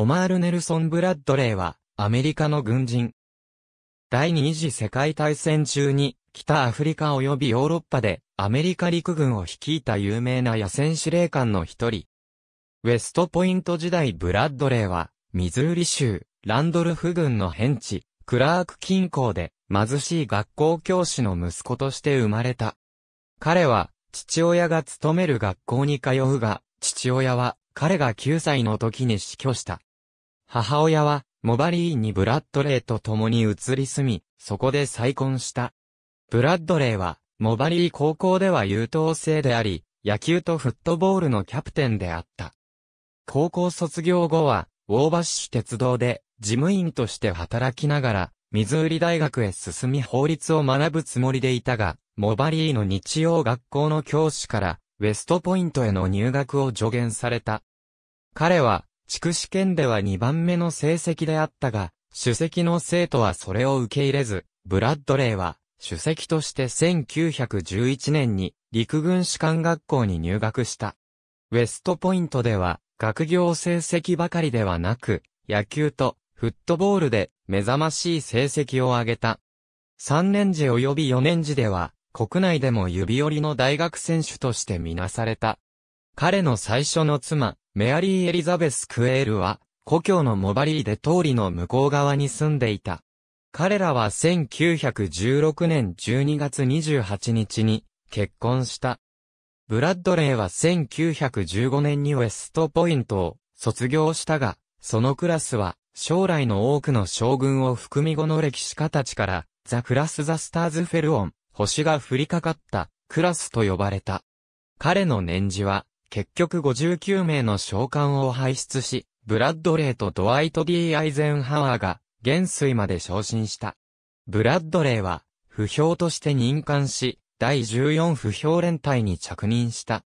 オマール・ネルソン・ブラッドレーは、アメリカの軍人。第二次世界大戦中に、北アフリカ及びヨーロッパで、アメリカ陸軍を率いた有名な野戦司令官の一人。ウェストポイント時代ブラッドレーは、ミズーリ州、ランドルフ郡の変地、クラーク近郊で、貧しい学校教師の息子として生まれた。彼は、父親が勤める学校に通うが、父親は、彼が9歳の時に死去した。母親は、モバリーにブラッドレーと共に移り住み、そこで再婚した。ブラッドレーは、モバリー高校では優等生であり、野球とフットボールのキャプテンであった。高校卒業後は、ウォーバッシュ鉄道で、事務員として働きながら、ミズーリ大学へ進み法律を学ぶつもりでいたが、モバリーの日曜学校の教師から、ウェストポイントへの入学を助言された。彼は、筑試県では2番目の成績であったが、主席の生徒はそれを受け入れず、ブラッドレーは、主席として1911年に陸軍士官学校に入学した。ウェストポイントでは、学業成績ばかりではなく、野球とフットボールで目覚ましい成績を上げた。3年時及び4年時では、国内でも指折りの大学選手としてみなされた。彼の最初の妻、メアリー・エリザベス・クエールは、故郷のモバリーで通りの向こう側に住んでいた。彼らは1916年12月28日に結婚した。ブラッドレイは1915年にウェストポイントを卒業したが、そのクラスは将来の多くの将軍を含み後の歴史家たちからザ・クラス・ザ・スターズ・フェルオン、星が降りかかったクラスと呼ばれた。彼の年次は結局59名の召喚を輩出し、ブラッドレーとドワイト・ D・ アイゼンハワーが、元帥まで昇進した。ブラッドレーは、不評として任官し、第14不評連隊に着任した。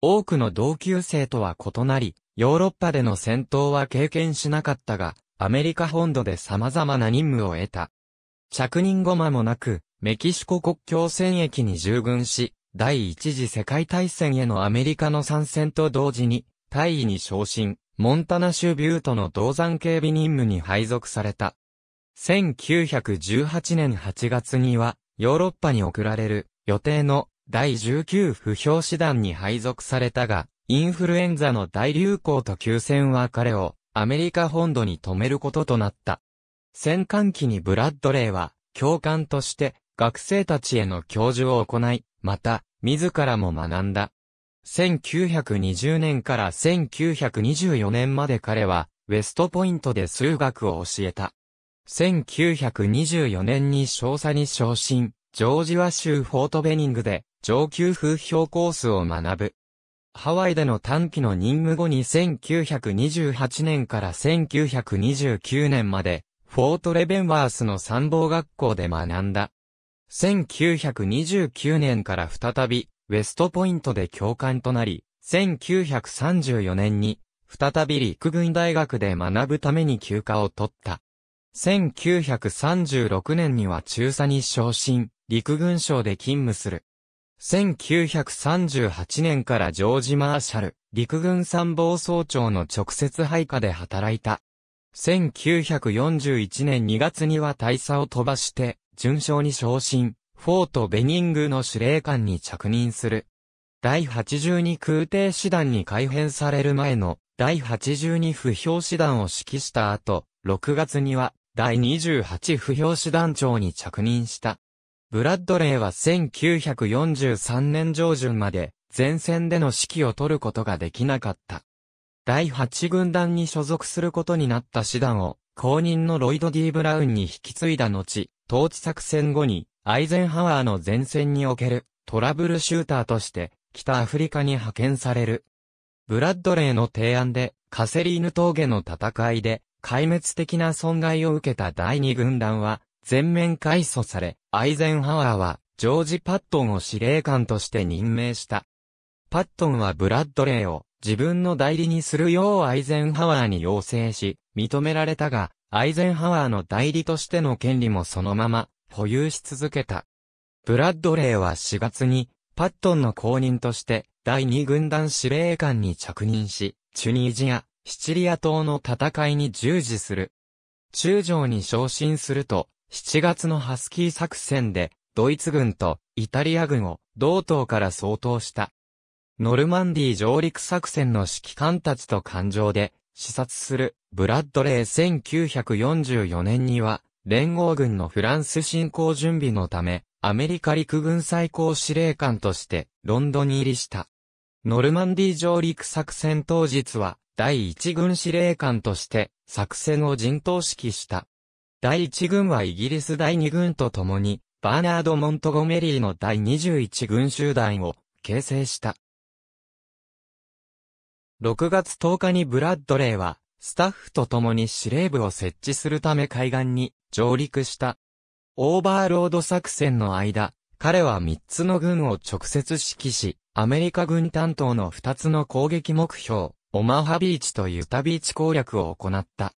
多くの同級生とは異なり、ヨーロッパでの戦闘は経験しなかったが、アメリカ本土で様々な任務を得た。着任後間もなく、メキシコ国境戦役に従軍し、第一次世界大戦へのアメリカの参戦と同時に、大尉に昇進、モンタナ州ビュートの銅山警備任務に配属された。1918年8月には、ヨーロッパに送られる予定の第19不評師団に配属されたが、インフルエンザの大流行と休戦は彼をアメリカ本土に止めることとなった。戦艦機にブラッドレーは、教官として学生たちへの教授を行い、また、自らも学んだ。1920年から1924年まで彼は、ウェストポイントで数学を教えた。1924年に少佐に昇進、ジョージア州フォートベニングで上級風評コースを学ぶ。ハワイでの短期の任務後に1928年から1929年まで、フォートレベンワースの参謀学校で学んだ。1929年から再び、ウェストポイントで教官となり、1934年に、再び陸軍大学で学ぶために休暇を取った。1936年には中佐に昇進、陸軍省で勤務する。1938年からジョージ・マーシャル、陸軍参謀総長の直接配下で働いた。1941年2月には大佐を飛ばして、順将に昇進、フォート・ベニングの司令官に着任する。第82空挺師団に改編される前の第82不評師団を指揮した後、6月には第28不評師団長に着任した。ブラッドレーは1943年上旬まで前線での指揮を取ることができなかった。第8軍団に所属することになった師団を、公認のロイド・ディ・ブラウンに引き継いだ後、統治作戦後に、アイゼンハワーの前線におけるトラブルシューターとして、北アフリカに派遣される。ブラッドレーの提案で、カセリーヌ峠の戦いで、壊滅的な損害を受けた第2軍団は、全面改組され、アイゼンハワーは、ジョージ・パットンを司令官として任命した。パットンはブラッドレーを、自分の代理にするようアイゼンハワーに要請し、認められたが、アイゼンハワーの代理としての権利もそのまま保有し続けた。ブラッドレーは4月に、パットンの後任として、第2軍団司令官に着任し、チュニージア、シチリア島の戦いに従事する。中将に昇進すると、7月のハスキー作戦で、ドイツ軍とイタリア軍を同等から相当した。ノルマンディ上陸作戦の指揮官たちと艦上で視察するブラッドレー1944年には連合軍のフランス侵攻準備のためアメリカ陸軍最高司令官としてロンドンに入りした。ノルマンディ上陸作戦当日は第一軍司令官として作戦を陣頭指揮した。第一軍はイギリス第二軍と共にバーナード・モントゴメリーの第21軍集団を形成した。6月10日にブラッドレーは、スタッフと共に司令部を設置するため海岸に上陸した。オーバーロード作戦の間、彼は3つの軍を直接指揮し、アメリカ軍担当の2つの攻撃目標、オマハビーチとユタビーチ攻略を行った。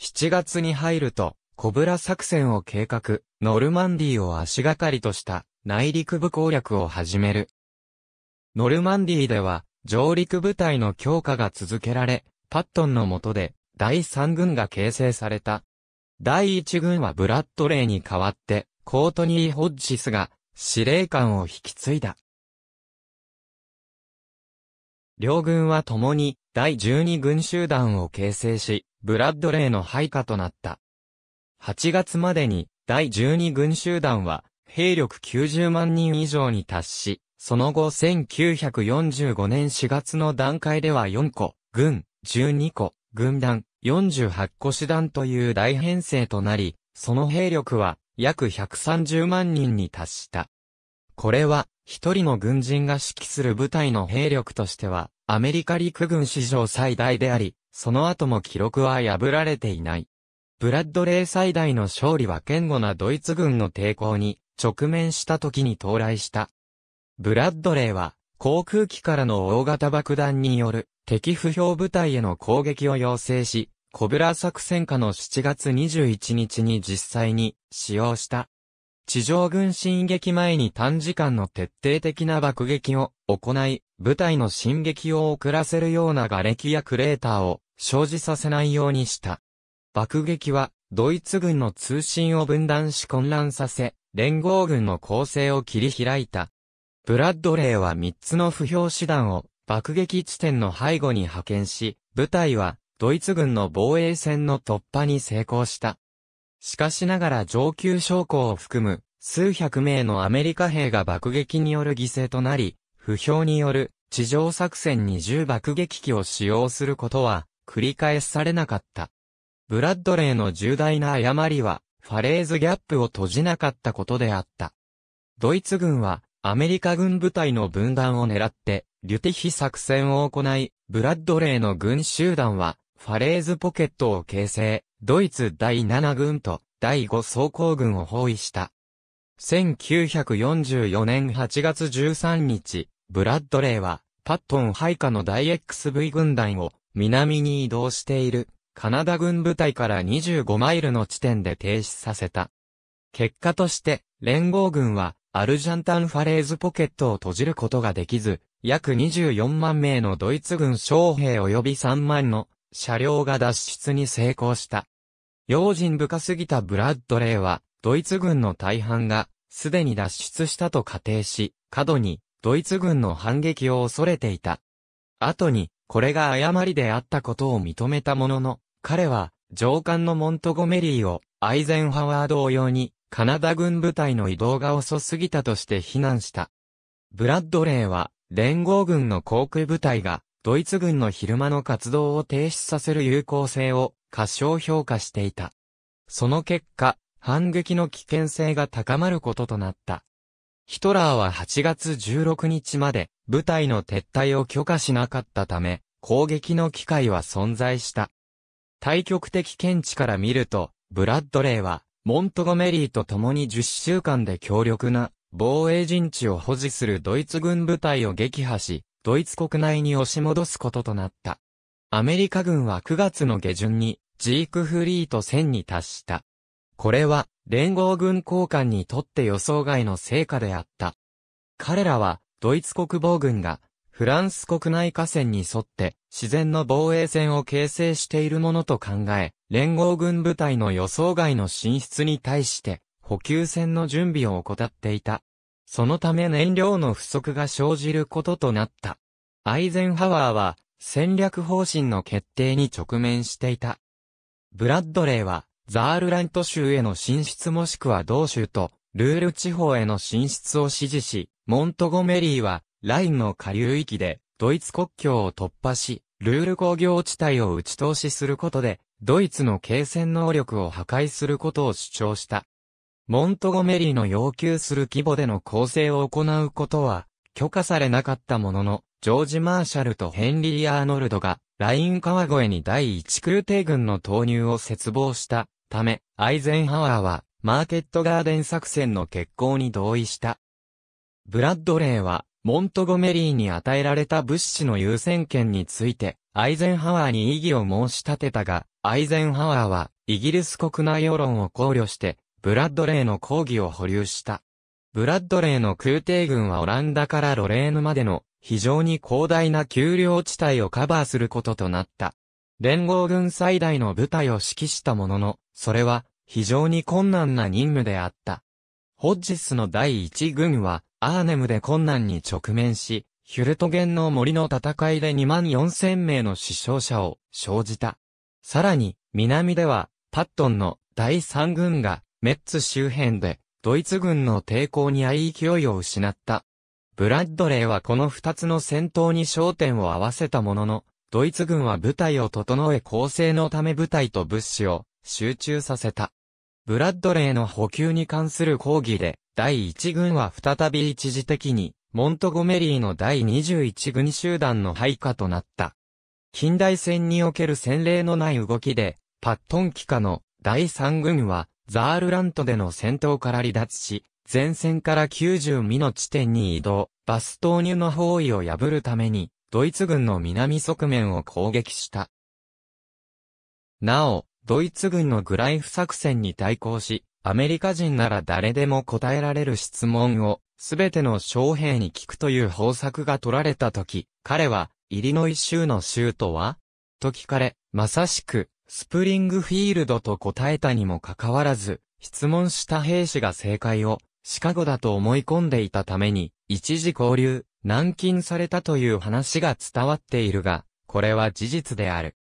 7月に入ると、コブラ作戦を計画、ノルマンディーを足がかりとした内陸部攻略を始める。ノルマンディーでは、上陸部隊の強化が続けられ、パットンの下で第3軍が形成された。第1軍はブラッドレイに代わって、コートニー・ホッジスが司令官を引き継いだ。両軍は共に第12軍集団を形成し、ブラッドレイの配下となった。8月までに第12軍集団は兵力90万人以上に達し、その後1945年4月の段階では4個、軍、12個、軍団、48個師団という大編成となり、その兵力は約130万人に達した。これは、一人の軍人が指揮する部隊の兵力としては、アメリカ陸軍史上最大であり、その後も記録は破られていない。ブラッドレー最大の勝利は堅固なドイツ軍の抵抗に直面した時に到来したブラッドレーは、航空機からの大型爆弾による敵不評部隊への攻撃を要請し、コブラ作戦下の7月21日に実際に使用した。地上軍進撃前に短時間の徹底的な爆撃を行い、部隊の進撃を遅らせるような瓦礫やクレーターを生じさせないようにした。爆撃は、ドイツ軍の通信を分断し混乱させ、連合軍の攻勢を切り開いた。ブラッドレーは3つの不評手段を爆撃地点の背後に派遣し、部隊はドイツ軍の防衛線の突破に成功した。しかしながら上級将校を含む数百名のアメリカ兵が爆撃による犠牲となり、不評による地上作戦に重爆撃機を使用することは繰り返されなかった。ブラッドレーの重大な誤りは、ファレーズギャップを閉じなかったことであった。ドイツ軍は、アメリカ軍部隊の分断を狙って、リュティヒ作戦を行い、ブラッドレーの軍集団は、ファレーズポケットを形成、ドイツ第7軍と第5装甲軍を包囲した。1944年8月13日、ブラッドレーは、パットン配下の大 XV 軍団を南に移動しているカナダ軍部隊から25マイルの地点で停止させた。結果として、連合軍はアルジャンタンファレーズポケットを閉じることができず、約24万名のドイツ軍将兵及び3万の車両が脱出に成功した。用心深すぎたブラッドレーは、ドイツ軍の大半が、すでに脱出したと仮定し、過度に、ドイツ軍の反撃を恐れていた。後に、これが誤りであったことを認めたものの、彼は、上官のモントゴメリーを、アイゼンハワードを用に、カナダ軍部隊の移動が遅すぎたとして非難した。ブラッドレーは、連合軍の航空部隊が、ドイツ軍の昼間の活動を停止させる有効性を、過小評価していた。その結果、反撃の危険性が高まることとなった。ヒトラーは8月16日まで部隊の撤退を許可しなかったため、攻撃の機会は存在した。対極的見地から見ると、ブラッドレーはモントゴメリーと共に10週間で強力な防衛陣地を保持するドイツ軍部隊を撃破し、ドイツ国内に押し戻すこととなった。アメリカ軍は9月の下旬にジークフリート1000に達した。これは連合軍交換にとって予想外の成果であった。彼らはドイツ国防軍がフランス国内河川に沿って自然の防衛線を形成しているものと考え、連合軍部隊の予想外の進出に対して補給線の準備を怠っていた。そのため燃料の不足が生じることとなった。アイゼンハワーは戦略方針の決定に直面していた。ブラッドレーはザールラント州への進出もしくは同州とルール地方への進出を指示し、モントゴメリーはラインの下流域で、ドイツ国境を突破し、ルール工業地帯を打ち通しすることで、ドイツの継戦能力を破壊することを主張した。モントゴメリーの要求する規模での攻勢を行うことは、許可されなかったものの、ジョージ・マーシャルとヘンリー・アーノルドが、ライン川越に第一空挺軍の投入を切望したため、アイゼンハワーは、マーケットガーデン作戦の決行に同意した。ブラッドレーは、モントゴメリーに与えられた物資の優先権について、アイゼンハワーに異議を申し立てたが、アイゼンハワーは、イギリス国内世論を考慮して、ブラッドレーの抗議を保留した。ブラッドレーの空挺軍はオランダからロレーヌまでの非常に広大な丘陵地帯をカバーすることとなった。連合軍最大の部隊を指揮したものの、それは非常に困難な任務であった。ホッジスの第一軍はアーネムで困難に直面し、ヒュルトゲンの森の戦いで2万4000名の死傷者を生じた。さらに、南では、パットンの第3軍が、メッツ周辺で、ドイツ軍の抵抗に相い勢いを失った。ブラッドレーはこの2つの戦闘に焦点を合わせたものの、ドイツ軍は部隊を整え構成のため部隊と物資を集中させた。ブラッドレーの補給に関する抗議で、第1軍は再び一時的に、モントゴメリーの第21軍集団の配下となった。近代戦における戦例のない動きで、パットン機下の第3軍は、ザールラントでの戦闘から離脱し、前線から9 2の地点に移動、バストーニュの包囲を破るために、ドイツ軍の南側面を攻撃した。なお、ドイツ軍のグライフ作戦に対抗し、アメリカ人なら誰でも答えられる質問を、すべての将兵に聞くという方策が取られたとき、彼は、イリノイ州の州都はと聞かれ、まさしく、スプリングフィールドと答えたにもかかわらず、質問した兵士が正解を、シカゴだと思い込んでいたために、一時交流、軟禁されたという話が伝わっているが、これは事実である。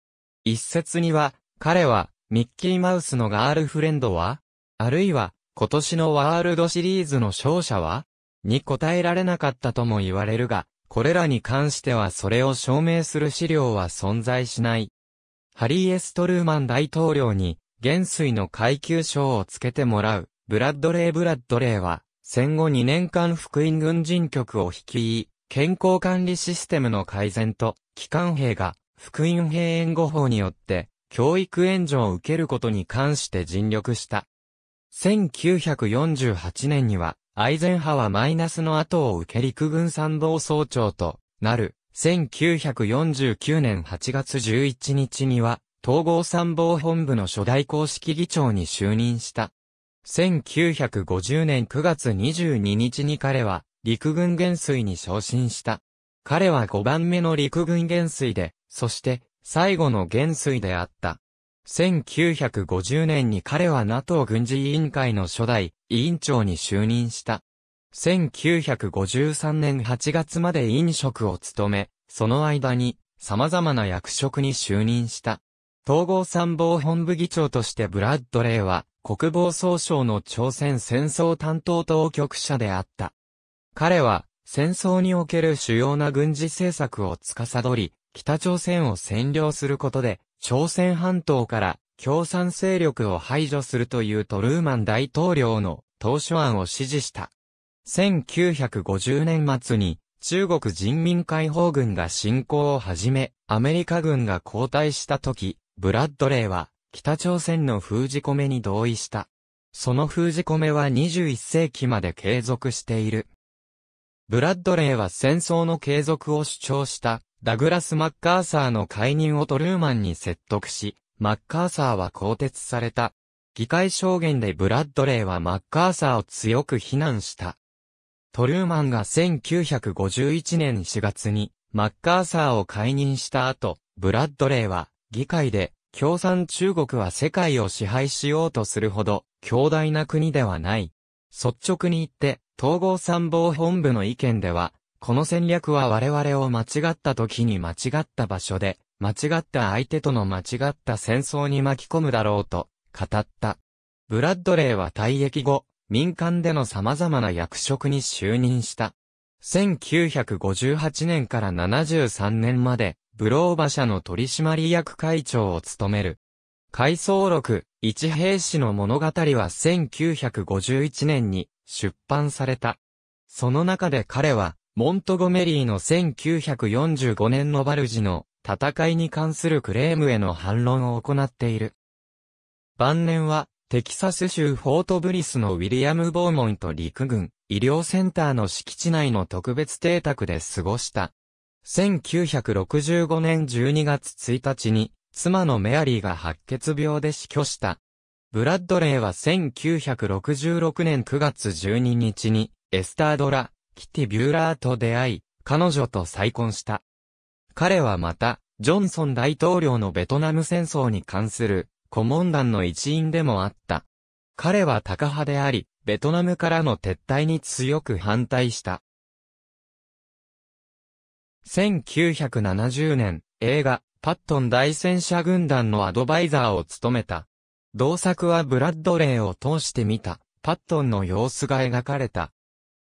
一説には、彼は、ミッキーマウスのガールフレンドはあるいは、今年のワールドシリーズの勝者はに答えられなかったとも言われるが、これらに関してはそれを証明する資料は存在しない。ハリー・エストルーマン大統領に、元帥の階級賞をつけてもらう、ブラッドレイ・ブラッドレイは、戦後2年間福音軍人局を率い、健康管理システムの改善と、機関兵が、福音兵援護法によって、教育援助を受けることに関して尽力した。1948年には、アイゼンハワマイナスの後を受け陸軍参謀総長となる、1949年8月11日には、統合参謀本部の初代公式議長に就任した。1950年9月22日に彼は、陸軍元帥に昇進した。彼は5番目の陸軍元帥で、そして、最後の元帥であった。1950年に彼は NATO 軍事委員会の初代委員長に就任した。1953年8月まで委員職を務め、その間に様々な役職に就任した。統合参謀本部議長としてブラッドレーは国防総省の朝鮮戦争担当当局者であった。彼は戦争における主要な軍事政策を司り、北朝鮮を占領することで朝鮮半島から共産勢力を排除するというトルーマン大統領の当初案を支持した。1950年末に中国人民解放軍が侵攻を始め、アメリカ軍が後退した時、ブラッドレーは北朝鮮の封じ込めに同意した。その封じ込めは21世紀まで継続している。ブラッドレーは戦争の継続を主張したダグラス・マッカーサーの解任をトルーマンに説得し、マッカーサーは更迭された。議会証言でブラッドレーはマッカーサーを強く非難した。トルーマンが1951年4月にマッカーサーを解任した後、ブラッドレーは議会で共産中国は世界を支配しようとするほど強大な国ではない。率直に言って、統合参謀本部の意見では、この戦略は我々を間違った時に間違った場所で、間違った相手との間違った戦争に巻き込むだろうと、語った。ブラッドレーは退役後、民間での様々な役職に就任した。1958年から73年まで、ブローバ社の取締役会長を務める。回想録、一兵士の物語は1951年に出版された。その中で彼は、モントゴメリーの1945年のバルジの戦いに関するクレームへの反論を行っている。晩年は、テキサス州フォートブリスのウィリアム・ボーモンと陸軍医療センターの敷地内の特別邸宅で過ごした。1965年12月1日に、妻のメアリーが白血病で死去した。ブラッドレイは1966年9月12日に、エスタードラ、キティ・ビューラーと出会い、彼女と再婚した。彼はまた、ジョンソン大統領のベトナム戦争に関する顧問団の一員でもあった。彼はタカ派であり、ベトナムからの撤退に強く反対した。1970年、映画、パットン大戦車軍団のアドバイザーを務めた。同作はブラッドレイを通して見た、パットンの様子が描かれた。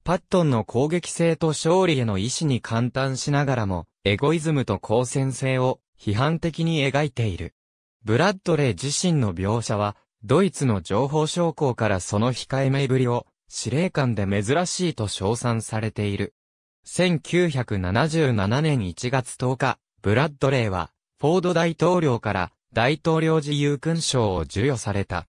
パットンの攻撃性と勝利への意志に感嘆しながらも、エゴイズムと抗戦性を批判的に描いている。ブラッドレー自身の描写は、ドイツの情報将校からその控えめぶりを、司令官で珍しいと称賛されている。1977年1月10日、ブラッドレーは、フォード大統領から大統領自由勲章を授与された。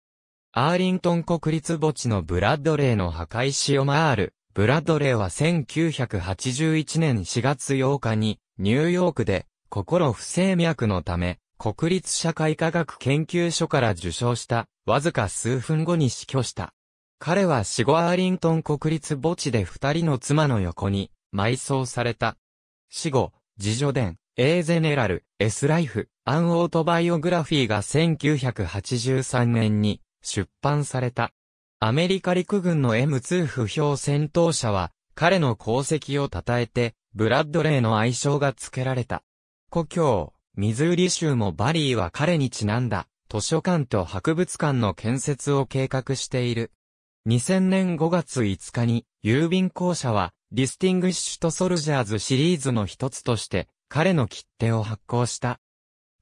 アーリントン国立墓地のブラッドレーの墓石を回る、ブラッドレーは1981年4月8日に、ニューヨークで、心不整脈のため、国立社会科学研究所から受賞した、わずか数分後に死去した。彼はシゴアーリントン国立墓地で二人の妻の横に、埋葬された。死後、自助伝、エーゼネラル、エスライフ、アンオートバイオグラフィーが1983年に出版された。アメリカ陸軍の M2 不評戦闘車は、彼の功績を称えて、ブラッドレーの愛称が付けられた。故郷、ミズーリ州もバリーは彼にちなんだ、図書館と博物館の建設を計画している。2000年5月5日に、郵便公社は、ディスティングッシュとソルジャーズシリーズの一つとして、彼の切手を発行した。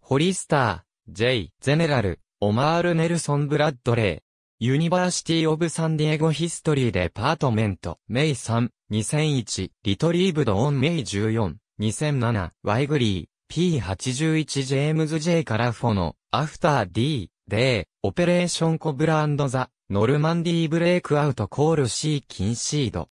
ホリスター、J、ゼネラル、オマール・ネルソン・ブラッドレー、ユニバーシティ・オブ・サンディエゴ・ヒストリー・デパートメント、メイ3、2001、リトリーブド・オン・メイ14、2007、ワイグリー、P81 ジェームズ・ J・ カラフォの、アフター・ D、デー、オペレーション・コブラザ、ノルマンディ・ブレイクアウト・コール・ C・ キンシード。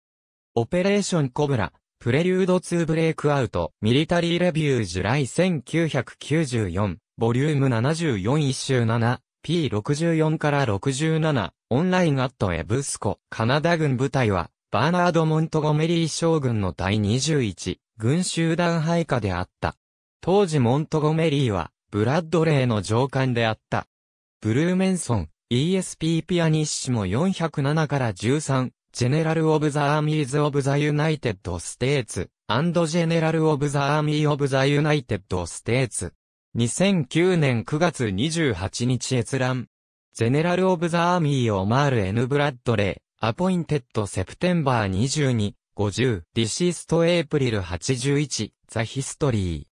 オペレーション・コブラ、プレリュードツー・ブレイクアウト、ミリタリー・レビュー・ジュライ1994、ボリューム74一周7、P64 から67、オンラインアットエブスコ、カナダ軍部隊は、バーナード・モントゴメリー将軍の第21、軍集団配下であった。当時モントゴメリーは、ブラッドレーの上官であった。ブルーメンソン、ESP ピアニッシモ407から13、ジェネラル・オブ・ザ・アーミーズ・オブ・ザ・ユナイテッド・ステーツ、アンド・ジェネラル・オブ・ザ・アーミー・オブ・ザ・ユナイテッド・ステーツ。2009年9月28日閲覧。ゼネラル・オブ・ザ・アーミー・オマール・ N・ ブラッドレイ、アポインテッド・セプテンバー22、50、ディシースト・エイプリル81、ザ・ヒストリー。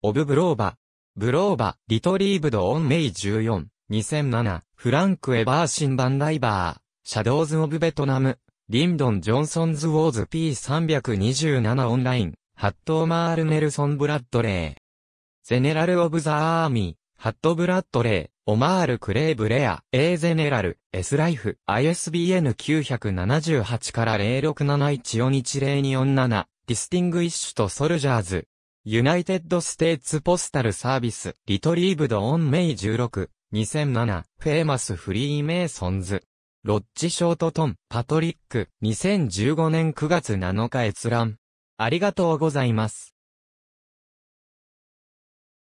オブ・ブローバ。ブローバ、リトリーブド・オン・メイ14、2007、フランク・エバーシン・バンライバー、シャドーズ・オブ・ベトナム、リンドン・ジョンソンズ・ウォーズ P327 オンライン、ハット・オマール・ネルソン・ブラッドレイ。ゼネラル・オブ・ザ・アーミー、ハット・ブラッドレイ、オマール・クレイ・ブレア、A ゼネラル、S ライフ、ISBN 978から0671410247、ディスティングイッシュとソルジャーズ、ユナイテッド・ステーツ・ポスタル・サービス、リトリーブド・オン・メイ16、2007、フェーマス・フリー・メイソンズ、ロッジ・ショートトン、パトリック、2015年9月7日閲覧。ありがとうございます。